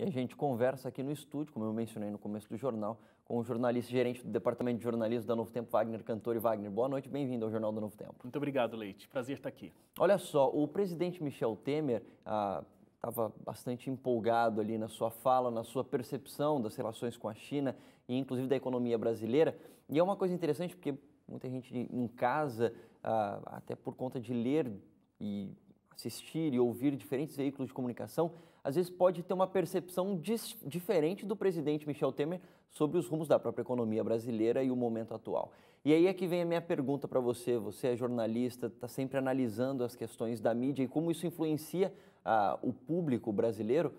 E a gente conversa aqui no estúdio, como eu mencionei no começo do jornal, com o jornalista gerente do Departamento de Jornalismo da Novo Tempo, Wagner Cantor. E Wagner, boa noite, bem-vindo ao Jornal do Novo Tempo. Muito obrigado, Leite. Prazer estar aqui. Olha só, o presidente Michel Temer estava ah, bastante empolgado ali na sua fala, na sua percepção das relações com a China e inclusive da economia brasileira. E é uma coisa interessante porque muita gente em casa, ah, até por conta de ler e assistir e ouvir diferentes veículos de comunicação, às vezes pode ter uma percepção diferente do presidente Michel Temer sobre os rumos da própria economia brasileira e o momento atual. E aí é que vem a minha pergunta para você. Você é jornalista, está sempre analisando as questões da mídia e como isso influencia ah, o público brasileiro.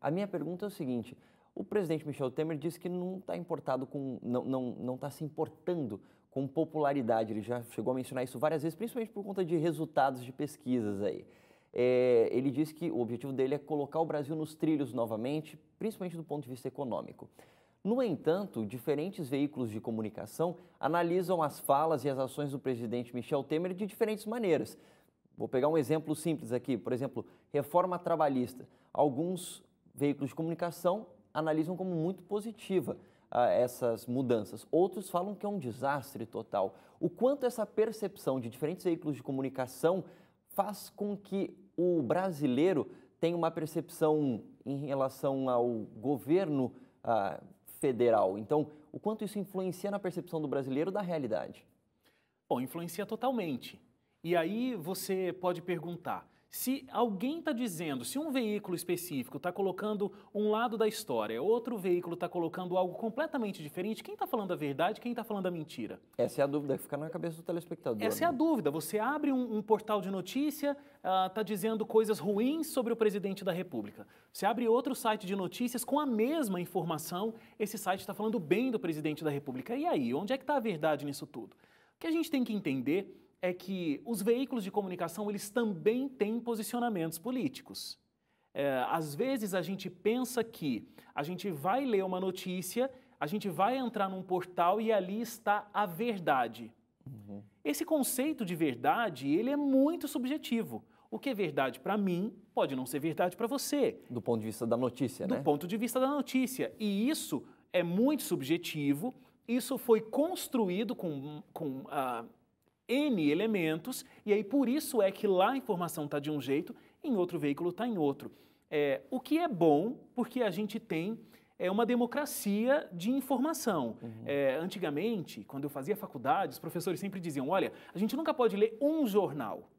A minha pergunta é o seguinte: o presidente Michel Temer disse que não está importado com, não, não, não está se importando com popularidade. Ele já chegou a mencionar isso várias vezes, principalmente por conta de resultados de pesquisas aí. É, ele diz que o objetivo dele é colocar o Brasil nos trilhos novamente, principalmente do ponto de vista econômico. No entanto, diferentes veículos de comunicação analisam as falas e as ações do presidente Michel Temer de diferentes maneiras. Vou pegar um exemplo simples aqui, por exemplo, reforma trabalhista. Alguns veículos de comunicação analisam como muito positiva ah, essas mudanças, outros falam que é um desastre total. O quanto essa percepção de diferentes veículos de comunicação faz com que o brasileiro tenha uma percepção em relação ao governo ah, federal. Então, o quanto isso influencia na percepção do brasileiro da realidade? Bom, influencia totalmente. E aí você pode perguntar: se alguém está dizendo, se um veículo específico está colocando um lado da história, outro veículo está colocando algo completamente diferente, quem está falando a verdade, quem está falando a mentira? Essa é a dúvida que fica na cabeça do telespectador. Essa é né? é a dúvida. Você abre um, um portal de notícia, está ah, uh, dizendo coisas ruins sobre o presidente da República. Você abre outro site de notícias com a mesma informação, esse site está falando bem do presidente da República. E aí, onde é que está a verdade nisso tudo? O que a gente tem que entender é que os veículos de comunicação eles também têm posicionamentos políticos. É, às vezes a gente pensa que a gente vai ler uma notícia, a gente vai entrar num portal e ali está a verdade. Uhum. Esse conceito de verdade ele é muito subjetivo. O que é verdade para mim pode não ser verdade para você. Do ponto de vista da notícia, Do né? Do ponto de vista da notícia. E isso é muito subjetivo. Isso foi construído com, com ah, N elementos, e aí por isso é que lá a informação está de um jeito, em outro veículo está em outro. É, o que é bom, porque a gente tem é uma democracia de informação. Uhum. É, antigamente, quando eu fazia faculdade, os professores sempre diziam: olha, a gente nunca pode ler um jornal.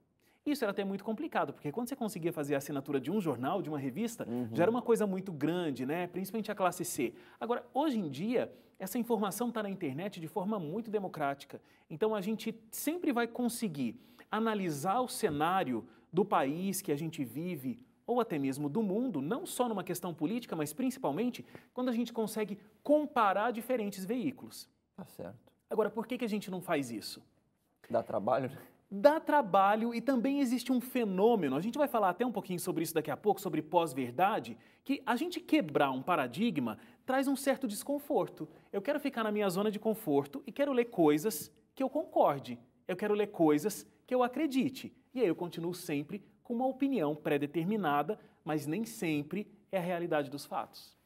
Isso era até muito complicado, porque quando você conseguia fazer a assinatura de um jornal, de uma revista, uhum. já era uhum. uma coisa muito grande, né? Principalmente a classe C. Agora, hoje em dia, essa informação está na internet de forma muito democrática. Então a gente sempre vai conseguir analisar o cenário do país que a gente vive ou até mesmo do mundo, não só numa questão política, mas principalmente quando a gente consegue comparar diferentes veículos. Tá certo. Agora, por que, que a gente não faz isso? Dá trabalho, né? dá trabalho e também existe um fenômeno. A gente vai falar até um pouquinho sobre isso daqui a pouco, sobre pós-verdade, que a gente quebrar um paradigma traz um certo desconforto. Eu quero ficar na minha zona de conforto e quero ler coisas que eu concorde. Eu quero ler coisas que eu acredite. E aí eu continuo sempre com uma opinião pré-determinada, mas nem sempre é a realidade dos fatos.